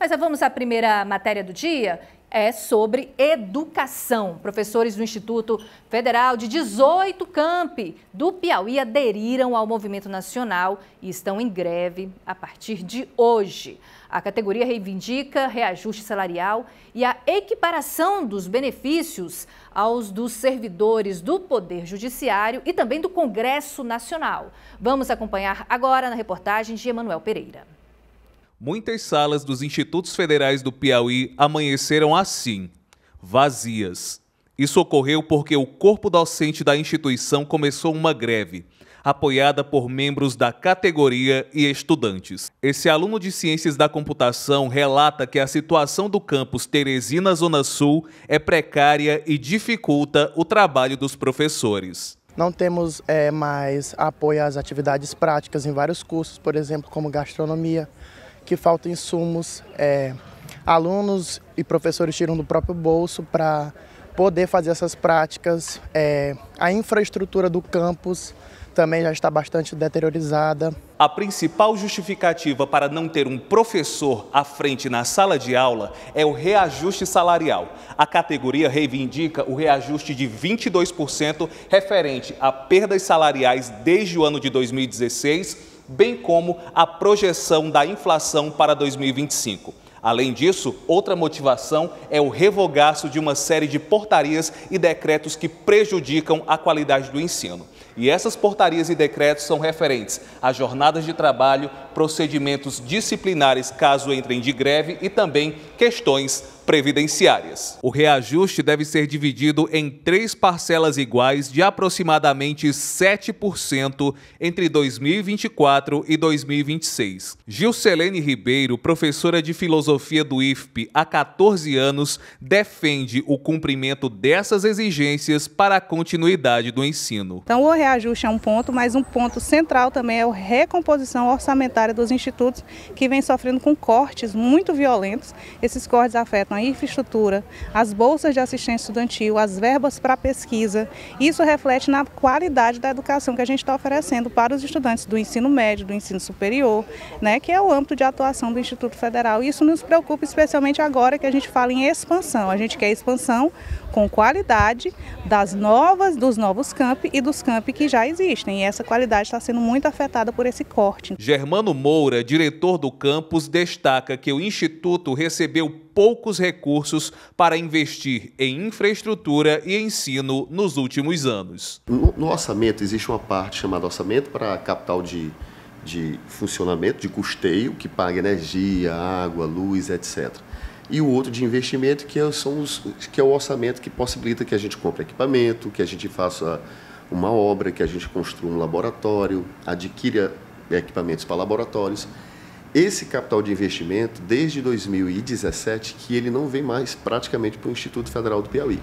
Mas ah, vamos à primeira matéria do dia? É sobre educação. Professores do Instituto Federal de 18 campi do Piauí aderiram ao movimento nacional e estão em greve a partir de hoje. A categoria reivindica reajuste salarial e a equiparação dos benefícios aos dos servidores do Poder Judiciário e também do Congresso Nacional. Vamos acompanhar agora na reportagem de Emanuel Pereira. Muitas salas dos institutos federais do Piauí amanheceram assim, vazias. Isso ocorreu porque o corpo docente da instituição começou uma greve, apoiada por membros da categoria e estudantes. Esse aluno de Ciências da Computação relata que a situação do campus Teresina Zona Sul é precária e dificulta o trabalho dos professores. Não temos é, mais apoio às atividades práticas em vários cursos, por exemplo, como gastronomia, que faltam insumos, é, alunos e professores tiram do próprio bolso para poder fazer essas práticas. É, a infraestrutura do campus também já está bastante deteriorizada. A principal justificativa para não ter um professor à frente na sala de aula é o reajuste salarial. A categoria reivindica o reajuste de 22% referente a perdas salariais desde o ano de 2016 bem como a projeção da inflação para 2025. Além disso, outra motivação é o revogaço de uma série de portarias e decretos que prejudicam a qualidade do ensino. E essas portarias e decretos são referentes a jornadas de trabalho, procedimentos disciplinares caso entrem de greve e também questões previdenciárias. O reajuste deve ser dividido em três parcelas iguais de aproximadamente 7% entre 2024 e 2026. Gilcelene Ribeiro, professora de filosofia do IFP há 14 anos, defende o cumprimento dessas exigências para a continuidade do ensino. Então, o reajuste é um ponto, mas um ponto central também é a recomposição orçamentária área dos institutos que vem sofrendo com cortes muito violentos. Esses cortes afetam a infraestrutura, as bolsas de assistência estudantil, as verbas para pesquisa. Isso reflete na qualidade da educação que a gente está oferecendo para os estudantes do ensino médio, do ensino superior, né, que é o âmbito de atuação do Instituto Federal. Isso nos preocupa especialmente agora que a gente fala em expansão. A gente quer expansão com qualidade das novas, dos novos campi e dos campi que já existem. E essa qualidade está sendo muito afetada por esse corte. Germano Cristiano Moura, diretor do campus, destaca que o Instituto recebeu poucos recursos para investir em infraestrutura e ensino nos últimos anos. No, no orçamento existe uma parte chamada orçamento para capital de, de funcionamento, de custeio, que paga energia, água, luz, etc. E o outro de investimento, que, é, são os, que é o orçamento que possibilita que a gente compre equipamento, que a gente faça uma obra, que a gente construa um laboratório, adquira equipamentos para laboratórios. Esse capital de investimento, desde 2017, que ele não vem mais praticamente para o Instituto Federal do Piauí.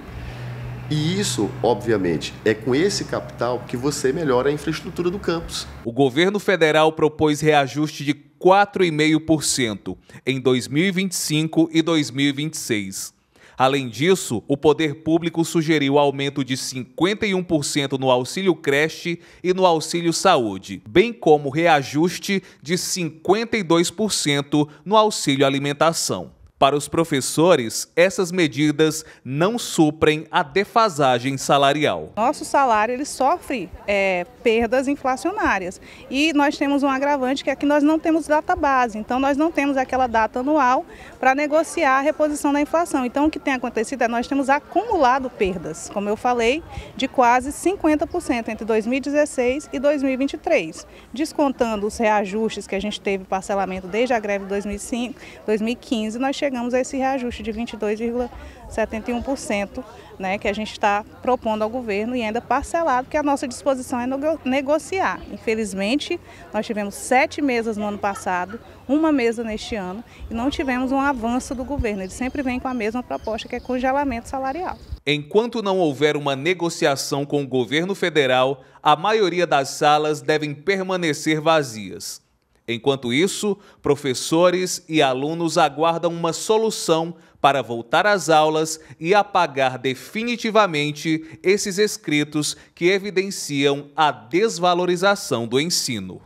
E isso, obviamente, é com esse capital que você melhora a infraestrutura do campus. O governo federal propôs reajuste de 4,5% em 2025 e 2026. Além disso, o poder público sugeriu aumento de 51% no auxílio creche e no auxílio saúde, bem como reajuste de 52% no auxílio alimentação. Para os professores, essas medidas não suprem a defasagem salarial. Nosso salário ele sofre é, perdas inflacionárias e nós temos um agravante que é que nós não temos data base, então nós não temos aquela data anual para negociar a reposição da inflação. Então o que tem acontecido é nós temos acumulado perdas, como eu falei, de quase 50% entre 2016 e 2023, descontando os reajustes que a gente teve parcelamento desde a greve de 2005, 2015, nós chegamos a esse reajuste de 22,71%, né, que a gente está propondo ao governo e ainda parcelado, que a nossa disposição é negociar. Infelizmente, nós tivemos sete mesas no ano passado, uma mesa neste ano, e não tivemos um avanço do governo. Ele sempre vem com a mesma proposta, que é congelamento salarial. Enquanto não houver uma negociação com o governo federal, a maioria das salas devem permanecer vazias. Enquanto isso, professores e alunos aguardam uma solução para voltar às aulas e apagar definitivamente esses escritos que evidenciam a desvalorização do ensino.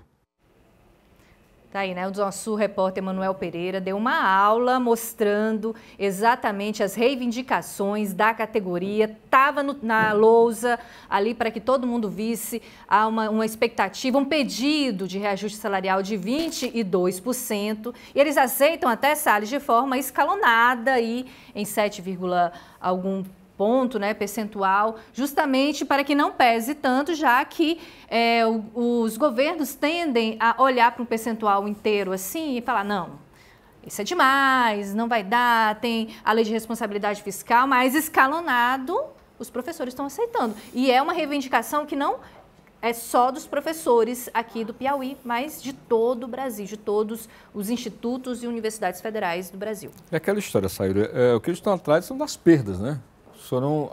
Tá aí, né? O nosso repórter Manuel Pereira deu uma aula mostrando exatamente as reivindicações da categoria. Estava na lousa ali para que todo mundo visse. Há uma, uma expectativa, um pedido de reajuste salarial de 22%. E eles aceitam até salários de forma escalonada aí em 7, algum ponto né, percentual, justamente para que não pese tanto, já que é, o, os governos tendem a olhar para um percentual inteiro assim e falar, não, isso é demais, não vai dar, tem a lei de responsabilidade fiscal, mas escalonado os professores estão aceitando. E é uma reivindicação que não é só dos professores aqui do Piauí, mas de todo o Brasil, de todos os institutos e universidades federais do Brasil. É aquela história, Saíra, é, o que eles estão atrás são das perdas, né? Foram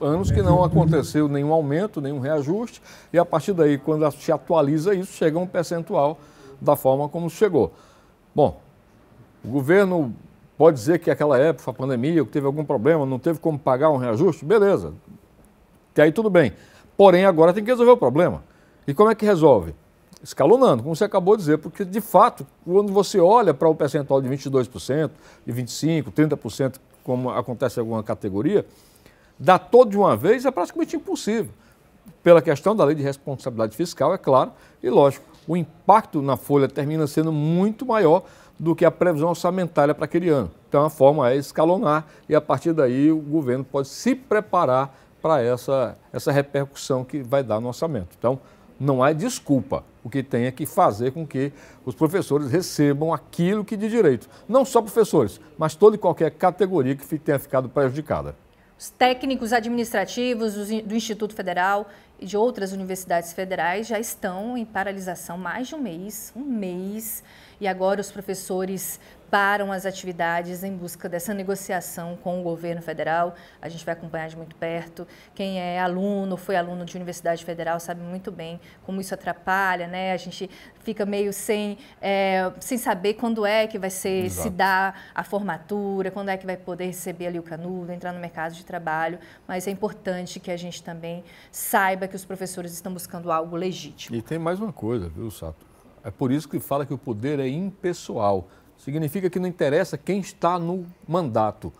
anos que não aconteceu nenhum aumento, nenhum reajuste, e a partir daí, quando se atualiza isso, chega um percentual da forma como chegou. Bom, o governo pode dizer que aquela época, a pandemia, que teve algum problema, não teve como pagar um reajuste, beleza. Até aí tudo bem. Porém, agora tem que resolver o problema. E como é que resolve? Escalonando, como você acabou de dizer, porque de fato, quando você olha para o percentual de 22%, de 25%, 30%, como acontece em alguma categoria, dar todo de uma vez é praticamente impossível, pela questão da lei de responsabilidade fiscal, é claro, e lógico, o impacto na folha termina sendo muito maior do que a previsão orçamentária para aquele ano. Então a forma é escalonar e a partir daí o governo pode se preparar para essa, essa repercussão que vai dar no orçamento. Então não há desculpa. O que tem é que fazer com que os professores recebam aquilo que de direito. Não só professores, mas toda e qualquer categoria que tenha ficado prejudicada. Os técnicos administrativos do Instituto Federal e de outras universidades federais já estão em paralisação mais de um mês, um mês, e agora os professores param as atividades em busca dessa negociação com o governo federal. A gente vai acompanhar de muito perto. Quem é aluno, foi aluno de universidade federal, sabe muito bem como isso atrapalha, né? A gente fica meio sem, é, sem saber quando é que vai ser, Exato. se dar a formatura, quando é que vai poder receber ali o canudo, entrar no mercado de trabalho. Mas é importante que a gente também saiba que os professores estão buscando algo legítimo. E tem mais uma coisa, viu, Sato? É por isso que fala que o poder é impessoal. Significa que não interessa quem está no mandato.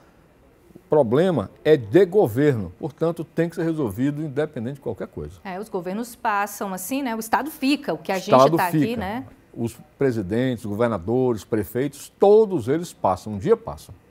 O problema é de governo, portanto, tem que ser resolvido independente de qualquer coisa. É, os governos passam assim, né? O Estado fica, o que a Estado gente está aqui, né? Os presidentes, governadores, prefeitos, todos eles passam, um dia passam.